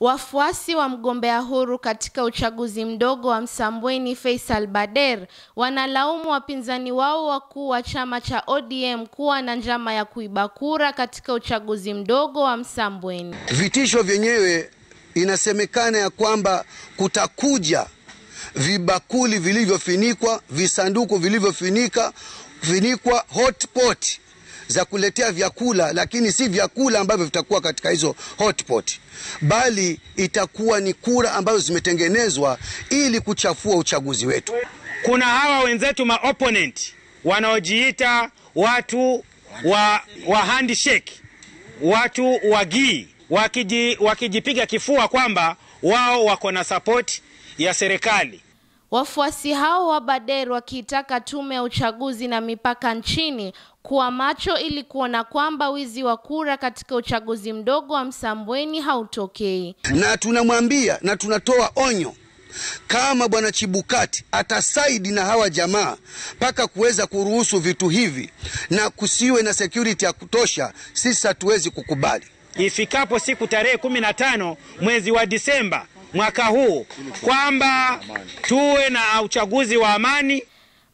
Wafuasi wa mgombea huru katika uchaguzi mdogo wa Msambweni Faisal Bader wanalaumu wapinzani wao wakuu wa chama cha ODM kuwa na njama ya kuiba kura katika uchaguzi mdogo wa Msambweni. Vitisho vyenyewe inasemekana ya kwamba kutakuja vibakuli vilivyofinikwa, visanduku vilivyofinika finikwa hotpot za kuletea vyakula, lakini si vyakula ambavyo vitakuwa katika hizo hotpot, bali itakuwa ni kura ambazo zimetengenezwa ili kuchafua uchaguzi wetu. Kuna hawa wenzetu ma opponent wanaojiita watu wa, wa handshake, watu wa gii wakiji, wakijipiga kifua kwamba wao wako na sapoti ya serikali. Wafuasi hao wa Bader wakiitaka tume ya uchaguzi na mipaka nchini kuwa macho ili kuona kwamba wizi wa kura katika uchaguzi mdogo wa Msambweni hautokei, na tunamwambia na tunatoa onyo kama bwana Chibukati atasaidi na hawa jamaa mpaka kuweza kuruhusu vitu hivi na kusiwe na security ya kutosha, sisi hatuwezi kukubali. Ifikapo siku tarehe kumi na tano mwezi wa Disemba mwaka huu, kwamba tuwe na uchaguzi wa amani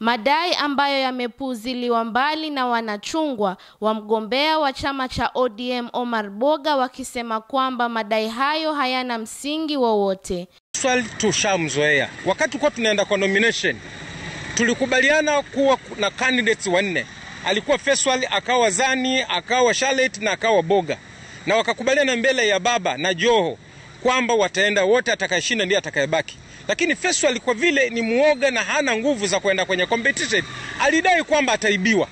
madai ambayo yamepuuziliwa mbali na wanachungwa wa mgombea wa chama cha ODM Omar Boga wakisema kwamba madai hayo hayana msingi wowote. Swali tushamzoea. Wakati kwa tunaenda kwa nomination, tulikubaliana kuwa na candidates wanne, alikuwa Feswal, akawa Zani, akawa Charlotte na akawa Boga, na wakakubaliana mbele ya baba na Joho kwamba wataenda wote, atakayeshinda ndiye atakayebaki. Lakini Feisal kwa vile ni muoga na hana nguvu za kwenda kwenye competition, alidai kwamba ataibiwa,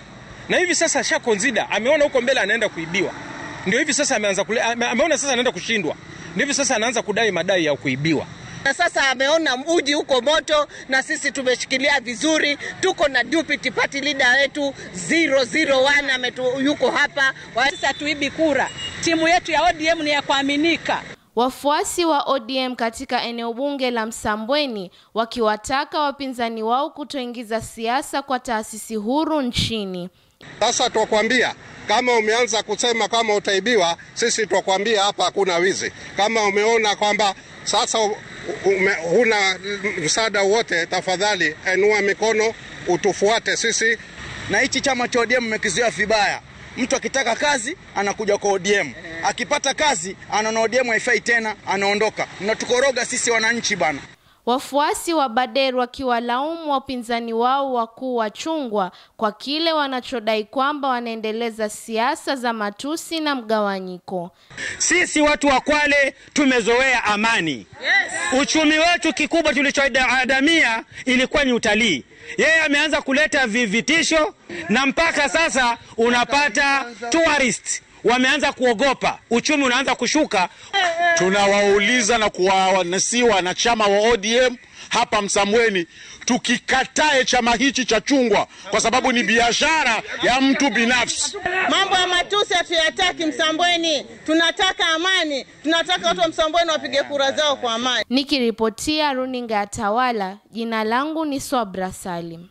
na hivi sasa asha konzida, ameona huko mbele anaenda kuibiwa, ndio hivi sasa ameanza kule, ame, ameona sasa anaenda kushindwa, ndio hivi sasa anaanza kudai madai ya kuibiwa na sasa ameona uji huko moto, na sisi tumeshikilia vizuri. Tuko na deputy party leader wetu 001 ametu yuko hapa. Sisi hatuibi kura, timu yetu ya ODM ni ya kuaminika. Wafuasi wa ODM katika eneo bunge la Msambweni wakiwataka wapinzani wao kutoingiza siasa kwa taasisi huru nchini. Sasa twakwambia kama umeanza kusema kama utaibiwa, sisi twakwambia hapa hakuna wizi. Kama umeona kwamba sasa ume, huna msaada wote, tafadhali enua mikono utufuate sisi. Na hichi chama cha ODM mmekizoea vibaya. Mtu akitaka kazi anakuja kwa ODM akipata kazi anaona ODM tena, anaondoka. Mnatukoroga sisi wananchi bana. Wafuasi wa Bader wakiwalaumu wapinzani wao wakuu wa chungwa kwa kile wanachodai kwamba wanaendeleza siasa za matusi na mgawanyiko. Sisi watu wa Kwale tumezoea amani. Yes. Uchumi wetu kikubwa tulichoadamia ilikuwa ni utalii. Yeye ameanza kuleta vivitisho na mpaka sasa unapata tourist wameanza kuogopa, uchumi unaanza kushuka. Tunawauliza na kuwanasii wanachama wa ODM hapa Msamweni, tukikatae chama hichi cha chungwa kwa sababu ni biashara ya mtu binafsi. Mambo ya matusi hatuyataki Msambweni, tunataka amani, tunataka watu wa Msambweni wapige kura zao kwa amani. Nikiripotia runinga ya Tawala, jina langu ni Swabra Salim.